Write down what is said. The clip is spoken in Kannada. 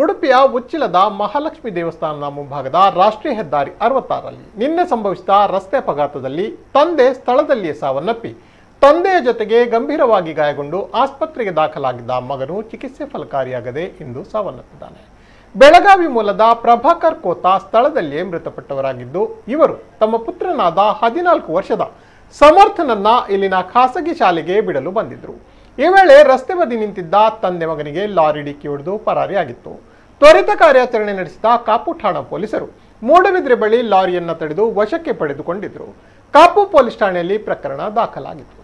ಉಡುಪಿಯ ಉಚ್ಚಿಲದ ಮಹಾಲಕ್ಷ್ಮಿ ದೇವಸ್ಥಾನದ ಮುಂಭಾಗದ ರಾಷ್ಟ್ರೀಯ ಹೆದ್ದಾರಿ ಅರವತ್ತಾರರಲ್ಲಿ ನಿನ್ನೆ ಸಂಭವಿಸಿದ ರಸ್ತೆ ಅಪಘಾತದಲ್ಲಿ ತಂದೆ ಸ್ಥಳದಲ್ಲಿಯೇ ಸಾವನ್ನಪ್ಪಿ ತಂದೆಯ ಜೊತೆಗೆ ಗಂಭೀರವಾಗಿ ಗಾಯಗೊಂಡು ಆಸ್ಪತ್ರೆಗೆ ದಾಖಲಾಗಿದ್ದ ಮಗನು ಚಿಕಿತ್ಸೆ ಫಲಕಾರಿಯಾಗದೆ ಇಂದು ಸಾವನ್ನಪ್ಪಿದ್ದಾನೆ ಬೆಳಗಾವಿ ಮೂಲದ ಪ್ರಭಾಕರ್ ಕೋತಾ ಸ್ಥಳದಲ್ಲಿಯೇ ಮೃತಪಟ್ಟವರಾಗಿದ್ದು ಇವರು ತಮ್ಮ ಪುತ್ರನಾದ ಹದಿನಾಲ್ಕು ವರ್ಷದ ಸಮರ್ಥನನ್ನ ಇಲ್ಲಿನ ಖಾಸಗಿ ಶಾಲೆಗೆ ಬಿಡಲು ಬಂದಿದ್ದರು ಈ ವೇಳೆ ರಸ್ತೆ ಬದಿ ನಿಂತಿದ್ದ ತಂದೆ ಮಗನಿಗೆ ಲಾರಿ ಡಿಕ್ಕಿ ಹೊಡೆದು ಪರಾರಿಯಾಗಿತ್ತು ತ್ವರಿತ ಕಾರ್ಯಾಚರಣೆ ನಡೆಸಿದ ಕಾಪು ಠಾಣಾ ಪೊಲೀಸರು ಮೂಡಬಿದ್ರೆ ಬಳಿ ಲಾರಿಯನ್ನ ತಡೆದು ವಶಕ್ಕೆ ಪಡೆದುಕೊಂಡಿದ್ದರು ಕಾಪು ಪೊಲೀಸ್ ಠಾಣೆಯಲ್ಲಿ ಪ್ರಕರಣ ದಾಖಲಾಗಿತ್ತು